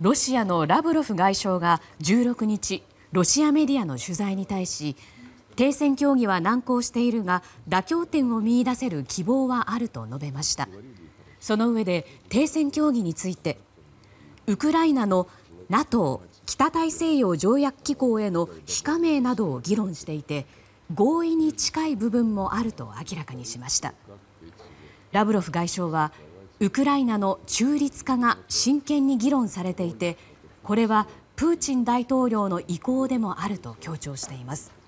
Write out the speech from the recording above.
ロシアのラブロフ外相が16日ロシアメディアの取材に対し停戦協議は難航しているが妥協点を見いだせる希望はあると述べましたその上で停戦協議についてウクライナの NATO・ 北大西洋条約機構への非加盟などを議論していて合意に近い部分もあると明らかにしましたラブロフ外相はウクライナの中立化が真剣に議論されていてこれはプーチン大統領の意向でもあると強調しています。